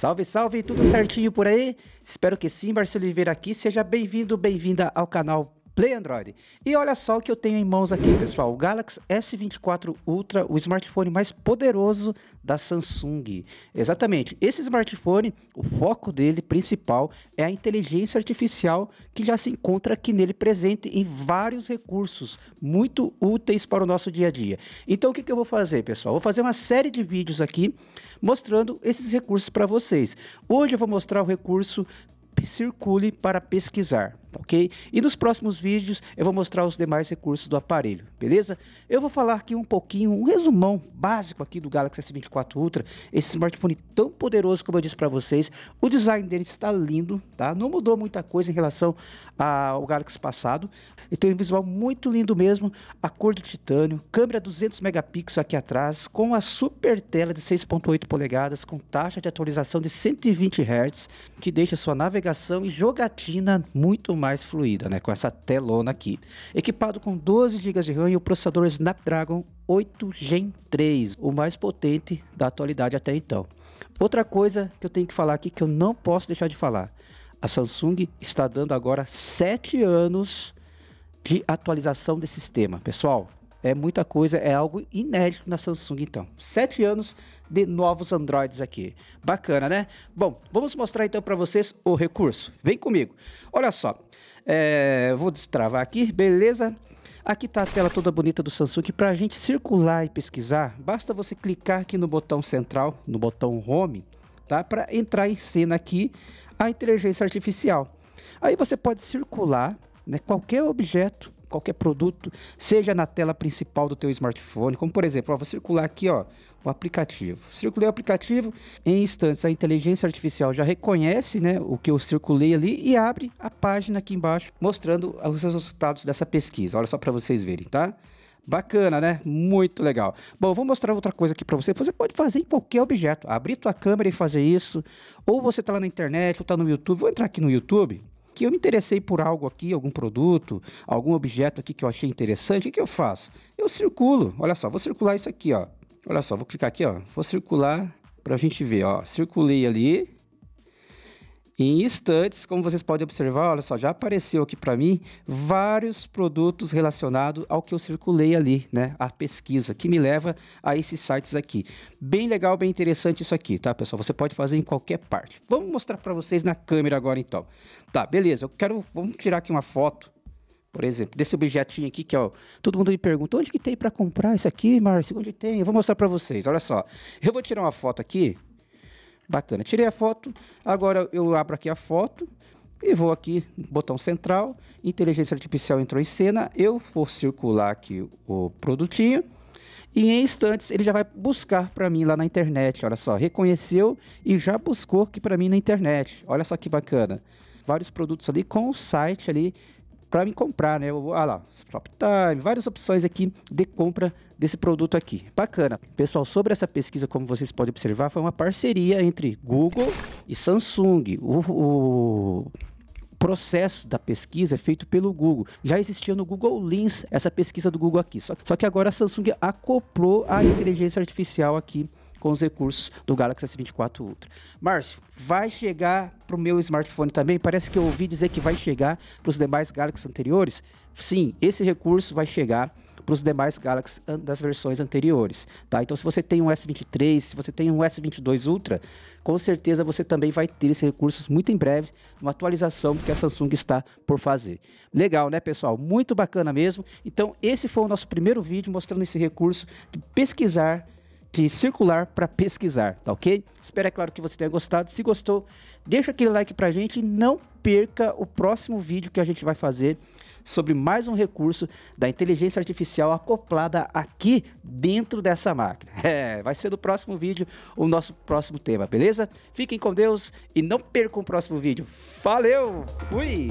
Salve, salve, tudo certinho por aí? Espero que sim, Marcelo Oliveira aqui. Seja bem-vindo, bem-vinda ao canal Play Android. E olha só o que eu tenho em mãos aqui, pessoal. O Galaxy S24 Ultra, o smartphone mais poderoso da Samsung. Exatamente. Esse smartphone, o foco dele principal é a inteligência artificial que já se encontra aqui nele presente em vários recursos muito úteis para o nosso dia a dia. Então o que, que eu vou fazer, pessoal? Vou fazer uma série de vídeos aqui mostrando esses recursos para vocês. Hoje eu vou mostrar o recurso circule para pesquisar. Tá ok? E nos próximos vídeos eu vou mostrar os demais recursos do aparelho, beleza? Eu vou falar aqui um pouquinho, um resumão básico aqui do Galaxy S24 Ultra, esse smartphone tão poderoso como eu disse para vocês, o design dele está lindo, tá? Não mudou muita coisa em relação ao Galaxy passado, ele tem um visual muito lindo mesmo, a cor de titânio, câmera 200 megapixels aqui atrás, com a super tela de 6.8 polegadas, com taxa de atualização de 120 Hz, que deixa sua navegação e jogatina muito mais fluida, né, com essa telona aqui. Equipado com 12 GB de RAM e o processador Snapdragon 8 Gen 3, o mais potente da atualidade até então. Outra coisa que eu tenho que falar aqui que eu não posso deixar de falar. A Samsung está dando agora 7 anos de atualização desse sistema. Pessoal, é muita coisa, é algo inédito na Samsung então. Sete anos de novos Androids aqui. Bacana, né? Bom, vamos mostrar então para vocês o recurso. Vem comigo. Olha só, é, vou destravar aqui, beleza? Aqui está a tela toda bonita do Samsung. Para a gente circular e pesquisar, basta você clicar aqui no botão central, no botão Home, tá? Para entrar em cena aqui a inteligência artificial. Aí você pode circular né, qualquer objeto qualquer produto, seja na tela principal do teu smartphone, como por exemplo, ó, vou circular aqui ó, o aplicativo. Circulei o aplicativo, em instantes a inteligência artificial já reconhece né, o que eu circulei ali e abre a página aqui embaixo mostrando os resultados dessa pesquisa. Olha só para vocês verem, tá? Bacana, né? Muito legal. Bom, vou mostrar outra coisa aqui para você. Você pode fazer em qualquer objeto. Abrir tua câmera e fazer isso. Ou você está lá na internet, ou está no YouTube. Vou entrar aqui no YouTube que eu me interessei por algo aqui, algum produto, algum objeto aqui que eu achei interessante, o que, eu faço? Eu circulo, olha só, vou circular isso aqui, ó. Olha só, vou clicar aqui, ó. Vou circular para a gente ver, ó. Circulei ali, em instantes, como vocês podem observar, olha só, já apareceu aqui para mim vários produtos relacionados ao que eu circulei ali, né? A pesquisa que me leva a esses sites aqui. Bem legal, bem interessante isso aqui, tá, pessoal? Você pode fazer em qualquer parte. Vamos mostrar para vocês na câmera agora, então. Tá, beleza. Eu quero, vamos tirar aqui uma foto. Por exemplo, desse objetinho aqui que ó, todo mundo me pergunta onde que tem para comprar isso aqui, Márcio? Onde tem? Eu vou mostrar para vocês. Olha só, eu vou tirar uma foto aqui Bacana. Tirei a foto, agora eu abro aqui a foto e vou aqui, botão central, inteligência artificial entrou em cena, eu vou circular aqui o produtinho e em instantes ele já vai buscar para mim lá na internet, olha só, reconheceu e já buscou aqui para mim na internet, olha só que bacana. Vários produtos ali com o site ali para me comprar, né? Olha ah lá, lá, Time, várias opções aqui de compra desse produto aqui. Bacana. Pessoal, sobre essa pesquisa, como vocês podem observar, foi uma parceria entre Google e Samsung. o, o processo da pesquisa é feito pelo Google. Já existia no Google Lens essa pesquisa do Google aqui. Só, só que agora a Samsung acoplou a inteligência artificial aqui com os recursos do Galaxy S24 Ultra. Márcio, vai chegar para o meu smartphone também? Parece que eu ouvi dizer que vai chegar para os demais Galaxy anteriores. Sim, esse recurso vai chegar para os demais Galaxy das versões anteriores, tá? Então, se você tem um S23, se você tem um S22 Ultra, com certeza você também vai ter esses recursos muito em breve, uma atualização que a Samsung está por fazer. Legal, né, pessoal? Muito bacana mesmo. Então, esse foi o nosso primeiro vídeo mostrando esse recurso de pesquisar de circular para pesquisar, tá ok? Espero, é claro, que você tenha gostado. Se gostou, deixa aquele like para a gente e não perca o próximo vídeo que a gente vai fazer sobre mais um recurso da inteligência artificial acoplada aqui dentro dessa máquina. É, vai ser no próximo vídeo o nosso próximo tema, beleza? Fiquem com Deus e não percam o próximo vídeo. Valeu! Fui!